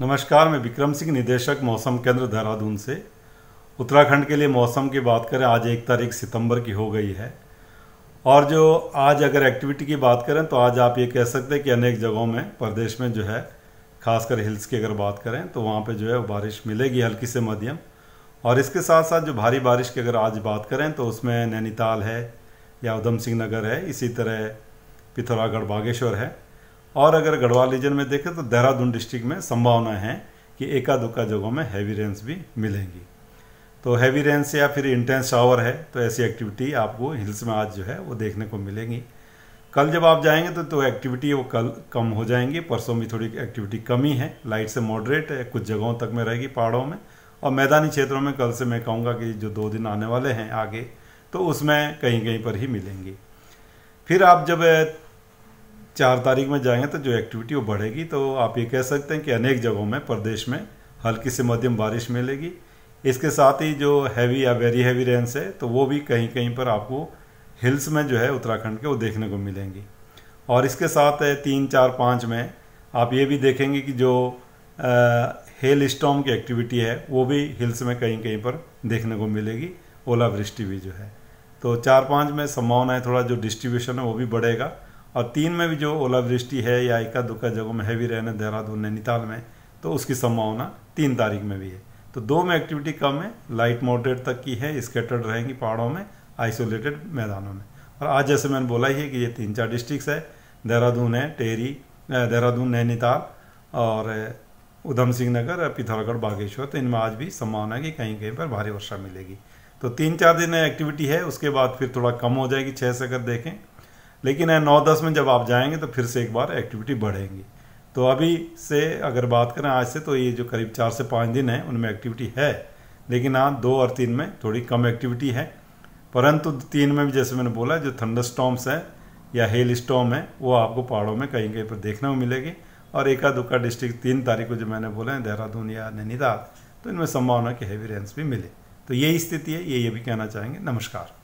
नमस्कार मैं विक्रम सिंह निदेशक मौसम केंद्र देहरादून से उत्तराखंड के लिए मौसम की बात करें आज एक तारीख सितंबर की हो गई है और जो आज अगर एक्टिविटी की बात करें तो आज आप ये कह सकते हैं कि अनेक जगहों में प्रदेश में जो है खासकर हिल्स की अगर बात करें तो वहाँ पे जो है बारिश मिलेगी हल्की से मध्यम और इसके साथ साथ जो भारी बारिश की अगर आज बात करें तो उसमें नैनीताल है या उधम सिंह नगर है इसी तरह पिथौरागढ़ बागेश्वर है और अगर गढ़वाल रीजन में देखें तो देहरादून डिस्ट्रिक्ट में संभावना है कि एका दुक्का जगहों में हैवी रेंस भी मिलेंगी तो हैवी रेंस या फिर इंटेंस शावर है तो ऐसी एक्टिविटी आपको हिल्स में आज जो है वो देखने को मिलेंगी कल जब आप जाएंगे तो तो एक्टिविटी वो कल कम हो जाएंगी परसों में थोड़ी एक्टिविटी कम ही है लाइट से मॉडरेट है कुछ जगहों तक में रहेगी पहाड़ों में और मैदानी क्षेत्रों में कल से मैं कहूँगा कि जो दो दिन आने वाले हैं आगे तो उसमें कहीं कहीं पर ही मिलेंगी फिर आप जब चार तारीख में जाएंगे तो जो एक्टिविटी वो बढ़ेगी तो आप ये कह सकते हैं कि अनेक जगहों में प्रदेश में हल्की से मध्यम बारिश मिलेगी इसके साथ ही जो हैवी या वेरी हैवी रेंस है तो वो भी कहीं कहीं पर आपको हिल्स में जो है उत्तराखंड के वो देखने को मिलेंगी और इसके साथ है तीन चार पाँच में आप ये भी देखेंगे कि जो हेल स्टॉम की एक्टिविटी है वो भी हिल्स में कहीं कहीं पर देखने को मिलेगी ओलावृष्टि भी जो है तो चार पाँच में संभावना है थोड़ा जो डिस्ट्रीब्यूशन है वो भी बढ़ेगा और तीन में भी जो ओलावृष्टि है या इक्का दुक्का जगहों में हैवी रहने देहरादून नैनीताल में तो उसकी संभावना तीन तारीख में भी है तो दो में एक्टिविटी कम है लाइट मॉडरेट तक की है स्केटर्ड रहेंगी पहाड़ों में आइसोलेटेड मैदानों में और आज जैसे मैंने बोला ही है कि ये तीन चार डिस्ट्रिक्स है देहरादून है टेहरी देहरादून नैनीताल और उधम सिंह नगर पिथौरागढ़ बागेश्वर तो इनमें आज भी संभावना है कि कहीं कहीं पर भारी वर्षा मिलेगी तो तीन चार दिन एक्टिविटी है उसके बाद फिर थोड़ा कम हो जाएगी छः से अगर देखें लेकिन नौ दस में जब आप जाएंगे तो फिर से एक बार एक्टिविटी बढ़ेंगी तो अभी से अगर बात करें आज से तो ये जो करीब चार से पाँच दिन हैं उनमें एक्टिविटी है लेकिन हाँ दो और तीन में थोड़ी कम एक्टिविटी है परंतु तीन में भी जैसे मैंने बोला जो थंडर स्टॉम्स हैं या हेल स्टॉम है वो आपको पहाड़ों में कहीं कहीं पर देखने को मिलेगी और एका दुक्का डिस्ट्रिक्ट तीन तारीख को जो मैंने बोला है देहरादून या नैनीताल तो इनमें संभावना के हैवी रेंस भी मिले तो यही स्थिति है ये ये भी कहना चाहेंगे नमस्कार